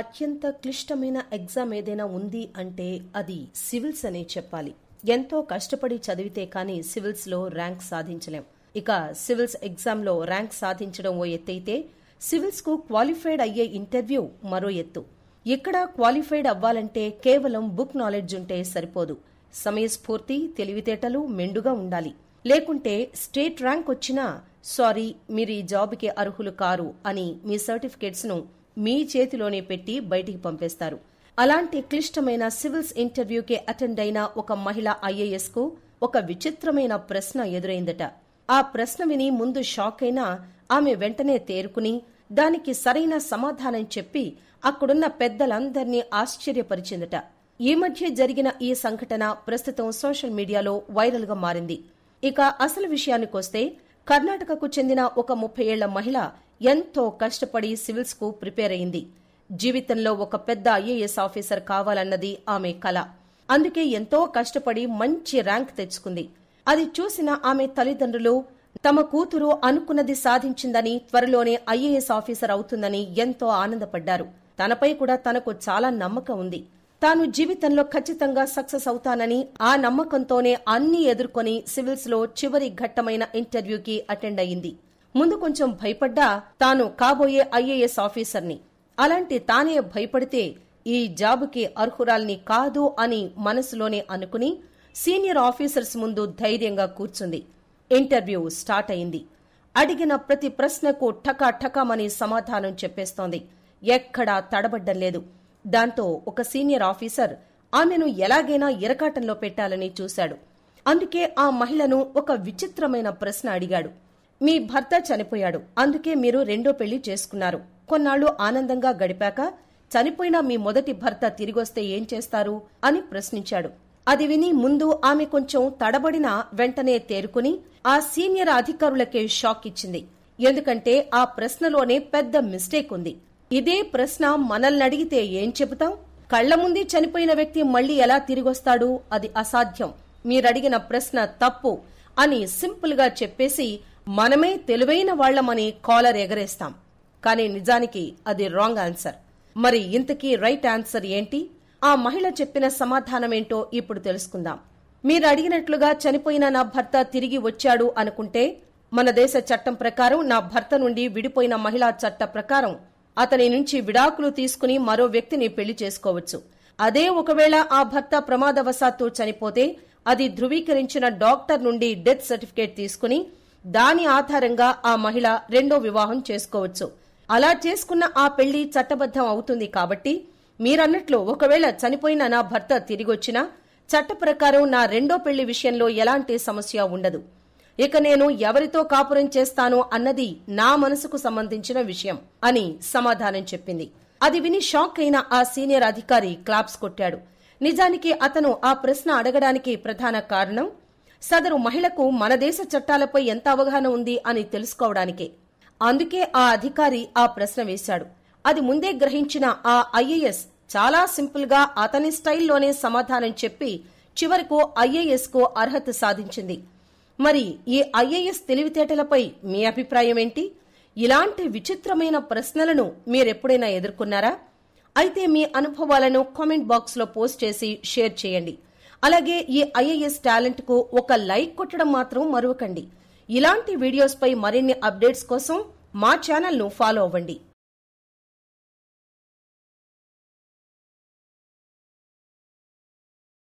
అత్యంత క్లిష్టమైన ఎగ్జామ్ ఏదైనా ఉంది అంటే అది సివిల్స్ అనే చెప్పాలి ఎంతో కష్టపడి చదివితే కానీ సివిల్స్ లో ర్యాంక్ సాధించలేం ఇక సివిల్స్ ఎగ్జామ్ లో ర్యాంక్ సాధించడం ఓ ఎత్తైతే సివిల్స్ కు క్వాలిఫైడ్ అయ్యే ఇంటర్వ్యూ మరో ఎత్తు ఇక్కడ క్వాలిఫైడ్ అవ్వాలంటే కేవలం బుక్ నాలెడ్జ్ ఉంటే సరిపోదు సమయస్ఫూర్తి తెలివితేటలు మెండుగా ఉండాలి లేకుంటే స్టేట్ ర్యాంక్ వచ్చినా సారీ మీరు ఈ జాబ్కి అర్హులు కారు అని మీ సర్టిఫికేట్స్ను మీ చేతిలోనే పెట్టి బయటికి పంపేస్తారు అలాంటి క్లిష్టమైన సివిల్స్ ఇంటర్వ్యూకే అటెండ్ అయిన ఒక మహిళ ఐఏఎస్ కు ఒక విచిత్రమైన ప్రశ్న ఎదురైందట ఆ ప్రశ్న విని ముందు షాక్ అయినా ఆమె వెంటనే తేరుకుని దానికి సరైన సమాధానం చెప్పి అక్కడున్న పెద్దలందర్నీ ఆశ్చర్యపరిచిందట ఈ మధ్య జరిగిన ఈ సంఘటన ప్రస్తుతం సోషల్ మీడియాలో వైరల్గా మారింది ఇక అసలు విషయానికొస్తే కర్ణాటకకు చెందిన ఒక ముప్పై ఏళ్ల మహిళ ఎంతో కష్టపడి సివిల్స్కు ప్రిపేర్ అయింది జీవితంలో ఒక పెద్ద ఐఏఎస్ ఆఫీసర్ కావాలన్నది ఆమె కల అందుకే ఎంతో కష్టపడి మంచి ర్యాంక్ తెచ్చుకుంది అది చూసిన ఆమె తల్లిదండ్రులు తమ కూతురు అనుకున్నది సాధించిందని త్వరలోనే ఐఏఎస్ ఆఫీసర్ అవుతుందని ఎంతో ఆనందపడ్డారు తనపై కూడా తనకు చాలా నమ్మకం ఉంది తాను జీవితంలో ఖచ్చితంగా సక్సెస్ అవుతానని ఆ నమ్మకంతోనే అన్ని ఎదుర్కొని సివిల్స్లో చివరి ఘట్టమైన ఇంటర్వ్యూకి అటెండ్ అయింది ముందు కొంచెం భయపడ్డా తాను కాబోయే ఐఏఎస్ ఆఫీసర్ని అలాంటి తానే భయపడితే ఈ జాబుకి అర్హురాల్ని కాదు అని మనసులోనే అనుకుని సీనియర్ ఆఫీసర్స్ ముందు ధైర్యంగా కూర్చుంది ఇంటర్వ్యూ స్టార్ట్ అయింది అడిగిన ప్రతి ప్రశ్నకు ఠకాఠకమని సమాధానం చెప్పేస్తోంది ఎక్కడా తడబడ్డం లేదు దాంతో ఒక సీనియర్ ఆఫీసర్ ఆమెను ఎలాగైనా ఇరకాటంలో పెట్టాలని చూశాడు అందుకే ఆ మహిళను ఒక విచిత్రమైన ప్రశ్న అడిగాడు మీ భర్త చనిపోయాడు అందుకే మీరు రెండో పెళ్లి చేసుకున్నారు కొన్నాళ్లు ఆనందంగా గడిపాక చనిపోయిన మీ మొదటి భర్త తిరిగొస్తే ఏం చేస్తారు అని ప్రశ్నించాడు అది విని ముందు ఆమె కొంచెం తడబడిన వెంటనే తేరుకుని ఆ సీనియర్ అధికారులకే షాక్ ఇచ్చింది ఎందుకంటే ఆ ప్రశ్నలోనే పెద్ద మిస్టేక్ ఉంది ఇదే ప్రశ్న మనల్ని అడిగితే ఏం చెబుతాం కళ్ల ముందే చనిపోయిన వ్యక్తి మళ్లీ ఎలా తిరిగొస్తాడు అది అసాధ్యం మీరడిగిన ప్రశ్న తప్పు అని సింపుల్గా చెప్పేసి మనమే తెలివైన వాళ్లమని కాలర్ ఎగరేస్తాం కానీ నిజానికి అది రాంగ్ ఆన్సర్ మరి ఇంతకీ రైట్ ఆన్సర్ ఏంటి ఆ మహిళ చెప్పిన సమాధానమేంటో ఇప్పుడు తెలుసుకుందాం మీరు అడిగినట్లుగా చనిపోయిన నా భర్త తిరిగి వచ్చాడు అనుకుంటే మన దేశ చట్టం ప్రకారం నా భర్త నుండి విడిపోయిన మహిళా చట్ట ప్రకారం అతని నుంచి విడాకులు తీసుకుని మరో వ్యక్తిని పెళ్లి చేసుకోవచ్చు అదే ఒకవేళ ఆ భర్త ప్రమాదవశాత్తు చనిపోతే అది ధృవీకరించిన డాక్టర్ నుండి డెత్ సర్టిఫికేట్ తీసుకుని దాని ఆధారంగా ఆ మహిళ రెండో వివాహం చేసుకోవచ్చు అలా చేసుకున్న ఆ పెళ్లి చట్టబద్ధం అవుతుంది కాబట్టి మీరన్నట్లు ఒకవేళ చనిపోయిన నా భర్త తిరిగొచ్చినా చట్ట ప్రకారం నా రెండో పెళ్లి విషయంలో ఎలాంటి సమస్య ఉండదు ఇక నేను ఎవరితో కాపురం చేస్తాను అన్నది నా మనసుకు సంబంధించిన విషయం అని సమాధానం చెప్పింది అది విని షాక్ అయిన ఆ సీనియర్ అధికారి క్లాప్స్ కొట్టాడు నిజానికి అతను ఆ ప్రశ్న అడగడానికి ప్రధాన కారణం సదరు మహిళకు మన దేశ చట్టాలపై ఎంత అవగాహన ఉంది అని తెలుసుకోవడానికే అందుకే ఆ అధికారి ఆ ప్రశ్న వేశాడు అది ముందే గ్రహించిన ఆ ఐఏఎస్ చాలా సింపుల్గా అతని స్టైల్లోనే సమాధానం చెప్పి చివరకు ఐఏఎస్కు అర్హత సాధించింది మరి ఈ ఐఏఎస్ తెలివితేటలపై మీ అభిప్రాయం ఏంటి ఇలాంటి విచిత్రమైన ప్రశ్నలను మీరెప్పుడైనా ఎదుర్కొన్నారా అయితే మీ అనుభవాలను కామెంట్ బాక్స్లో పోస్ట్ చేసి షేర్ చేయండి అలాగే ఈ ఐఏఎస్ టాలెంట్ కు ఒక లైక్ కొట్టడం మాత్రం మరువకండి ఇలాంటి వీడియోస్ పై మరిన్ని అప్డేట్స్ కోసం మా ను ఫాలో అవ్వండి